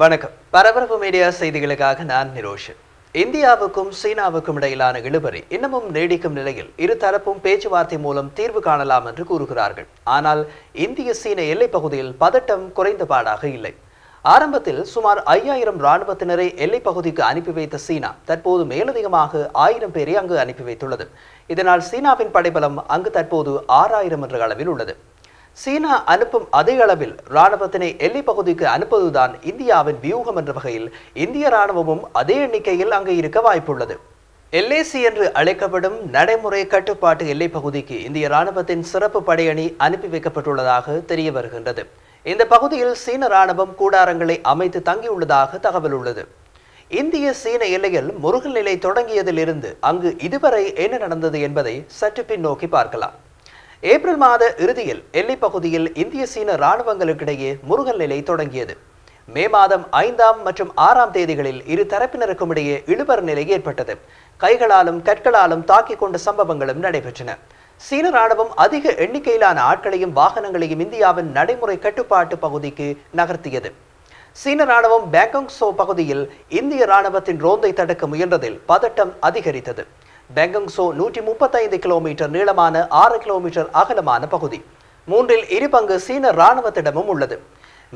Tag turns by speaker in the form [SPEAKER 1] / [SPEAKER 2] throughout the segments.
[SPEAKER 1] வணக்கம் பரபரப்பு மீடியா செய்திகளுக்காக நான் நிரோஷன் இந்தியாவுக்கும் சீனாவுக்கும் இடையிலான இழுபறி இன்னமும் நீடிக்கும் நிலையில் இரு தரப்பும் பேச்சுவார்த்தை மூலம் தீர்வு காணலாம் என்று கூறுகிறார்கள் ஆனால் இந்திய சீன எல்லைப் பகுதியில் பதட்டம் குறைந்த பாடாக இல்லை ஆரம்பத்தில் சுமார் ஐயாயிரம் ராணுவத்தினரை எல்லைப் பகுதிக்கு அனுப்பி வைத்த சீனா தற்போது மேலதிகமாக ஆயிரம் பேரை அங்கு அனுப்பி வைத்துள்ளது இதனால் சீனாவின் படைபலம் அங்கு தற்போது ஆறாயிரம் என்ற அளவில் உள்ளது சீனா அனுப்பும் அதே அளவில் இராணுவத்தினை எல்லை பகுதிக்கு அனுப்புவதுதான் இந்தியாவின் வியூகம் என்ற வகையில் இந்திய ராணுவமும் அதே எண்ணிக்கையில் அங்கே இருக்க வாய்ப்புள்ளது எல்ஏசி என்று அழைக்கப்படும் நடைமுறை கட்டுப்பாட்டு எல்லை பகுதிக்கு இந்திய ராணுவத்தின் சிறப்பு படையணி அனுப்பி வைக்கப்பட்டுள்ளதாக தெரிய வருகின்றது இந்த பகுதியில் சீன ராணுவம் கூடாரங்களை அமைத்து தங்கியுள்ளதாக தகவல் உள்ளது இந்திய சீன எல்லையில் முருகல் நிலை தொடங்கியதிலிருந்து அங்கு இதுவரை என்ன நடந்தது என்பதை சற்று பின் நோக்கி பார்க்கலாம் ஏப்ரல் மாத இறுதியில் எல்லை பகுதியில் இந்திய சீன இராணுவங்களுக்கிடையே முருகல் நிலை தொடங்கியது மே மாதம் ஐந்தாம் மற்றும் ஆறாம் தேதிகளில் இரு தரப்பினருக்கும் இடையே இழுபர் நிலை ஏற்பட்டது கைகளாலும் கற்களாலும் தாக்கிக் கொண்ட சம்பவங்களும் நடைபெற்றன சீன ராணுவம் அதிக எண்ணிக்கையிலான ஆட்களையும் வாகனங்களையும் இந்தியாவின் நடைமுறை கட்டுப்பாட்டு பகுதிக்கு நகர்த்தியது சீன ராணுவம் பேங்காங் சோ பகுதியில் இந்திய ராணுவத்தின் ரோந்தை தடுக்க முயன்றதில் பதட்டம் அதிகரித்தது பெங்கங்ஸோ நூற்றி முப்பத்தைந்து கிலோமீட்டர் நீளமான ஆறு கிலோமீட்டர் அகலமான பகுதி மூன்றில் இரு பங்கு சீன இராணுவத்திடமும் உள்ளது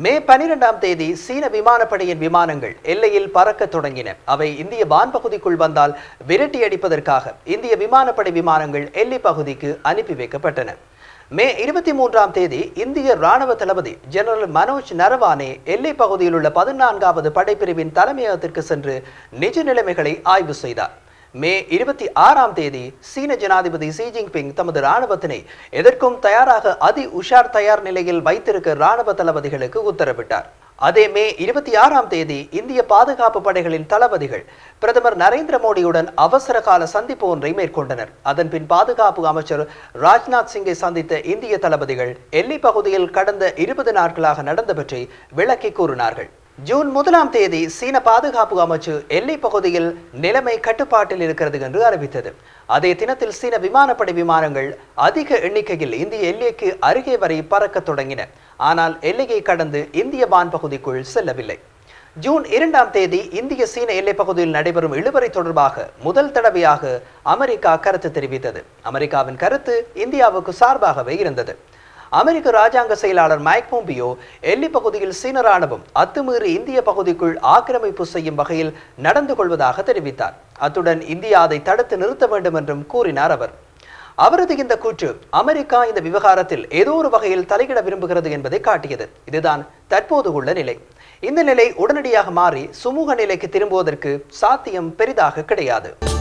[SPEAKER 1] மே பனிரெண்டாம் தேதி சீன விமானப்படையின் விமானங்கள் எல்லையில் பறக்க தொடங்கின அவை இந்திய வான்பகுதிக்குள் வந்தால் விரட்டி அடிப்பதற்காக இந்திய விமானப்படை விமானங்கள் எல்லை பகுதிக்கு அனுப்பி வைக்கப்பட்டன மே இருபத்தி மூன்றாம் தேதி இந்திய ராணுவ தளபதி ஜெனரல் மனோஜ் நரவானே எல்லை பகுதியில் உள்ள பதினான்காவது படைப்பிரிவின் தலைமையகத்திற்கு சென்று நிஜ நிலைமைகளை ஆய்வு செய்தார் மே இருபத்தி ஆறாம் தேதி சீன ஜனாதிபதி ஷி ஜின்பிங் தமது ராணுவத்தினை எதற்கும் தயாராக அதி உஷார் தயார் நிலையில் வைத்திருக்க ராணுவ தளபதிகளுக்கு உத்தரவிட்டார் அதே மே இருபத்தி ஆறாம் தேதி இந்திய பாதுகாப்பு படைகளின் தளபதிகள் பிரதமர் நரேந்திர மோடியுடன் அவசர கால சந்திப்பு ஒன்றை மேற்கொண்டனர் அதன்பின் பாதுகாப்பு அமைச்சர் ராஜ்நாத் சிங்கை சந்தித்த இந்திய தளபதிகள் எல்லி பகுதியில் கடந்த இருபது நாட்களாக நடந்த பற்றி விளக்கி கூறினார்கள் ஜூன் முதலாம் தேதி சீன பாதுகாப்பு அமைச்சு எல்லை பகுதியில் நிலைமை கட்டுப்பாட்டில் இருக்கிறது என்று அறிவித்தது அதே தினத்தில் சீன விமானப்படை விமானங்கள் அதிக எண்ணிக்கையில் இந்திய எல்லைக்கு அருகே வரை பறக்க தொடங்கின ஆனால் எல்லையை கடந்து இந்திய வான்பகுதிக்குள் செல்லவில்லை ஜூன் இரண்டாம் தேதி இந்திய சீன எல்லை பகுதியில் நடைபெறும் இழுவரை தொடர்பாக முதல் தடவையாக அமெரிக்கா கருத்து தெரிவித்தது அமெரிக்காவின் கருத்து இந்தியாவுக்கு சார்பாகவே இருந்தது அமெரிக்க ராஜாங்க செயலாளர் மைக் பூம்பியோ எல்லி பகுதியில் சீன ராணுவம் அத்துமீறி இந்திய பகுதிக்குள் ஆக்கிரமிப்பு செய்யும் வகையில் நடந்து கொள்வதாக தெரிவித்தார் அத்துடன் இந்தியா அதை தடுத்து நிறுத்த வேண்டும் என்றும் கூறினார் அவர் அவரது இந்த கூற்று அமெரிக்கா இந்த விவகாரத்தில் ஏதோ ஒரு வகையில் தலையிட விரும்புகிறது என்பதை காட்டியது இதுதான் தற்போது உள்ள நிலை இந்த நிலை உடனடியாக மாறி சுமூக நிலைக்கு திரும்புவதற்கு சாத்தியம் பெரிதாக கிடையாது